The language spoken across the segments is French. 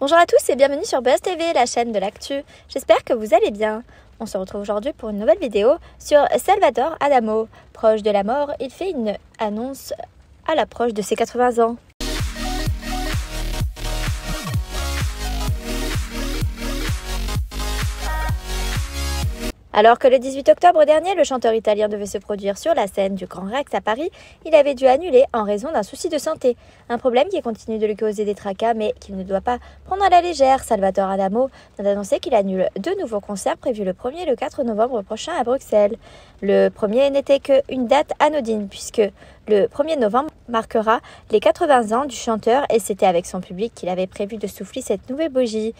Bonjour à tous et bienvenue sur Buzz TV, la chaîne de l'actu. J'espère que vous allez bien. On se retrouve aujourd'hui pour une nouvelle vidéo sur Salvador Adamo. Proche de la mort, il fait une annonce à l'approche de ses 80 ans. Alors que le 18 octobre dernier, le chanteur italien devait se produire sur la scène du Grand Rex à Paris, il avait dû annuler en raison d'un souci de santé. Un problème qui continue de lui causer des tracas, mais qu'il ne doit pas prendre à la légère. Salvatore Adamo vient d'annoncer qu'il annule deux nouveaux concerts prévus le 1er et le 4 novembre prochain à Bruxelles. Le premier n'était qu'une date anodine, puisque le 1er novembre marquera les 80 ans du chanteur et c'était avec son public qu'il avait prévu de souffler cette nouvelle bougie.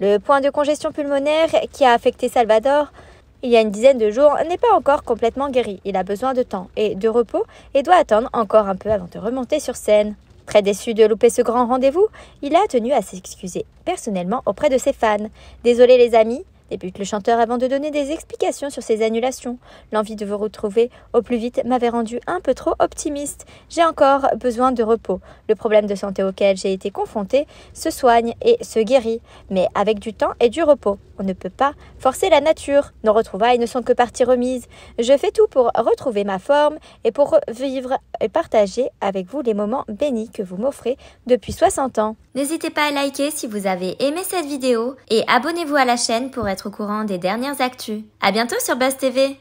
Le point de congestion pulmonaire qui a affecté Salvador il y a une dizaine de jours, n'est pas encore complètement guéri. Il a besoin de temps et de repos et doit attendre encore un peu avant de remonter sur scène. Très déçu de louper ce grand rendez-vous, il a tenu à s'excuser personnellement auprès de ses fans. Désolé les amis, débute le chanteur avant de donner des explications sur ses annulations. L'envie de vous retrouver au plus vite m'avait rendu un peu trop optimiste. J'ai encore besoin de repos. Le problème de santé auquel j'ai été confrontée se soigne et se guérit, mais avec du temps et du repos. On ne peut pas forcer la nature. Nos retrouvailles ne sont que partie remise. Je fais tout pour retrouver ma forme et pour vivre et partager avec vous les moments bénis que vous m'offrez depuis 60 ans. N'hésitez pas à liker si vous avez aimé cette vidéo et abonnez-vous à la chaîne pour être au courant des dernières actus. À bientôt sur Buzz TV!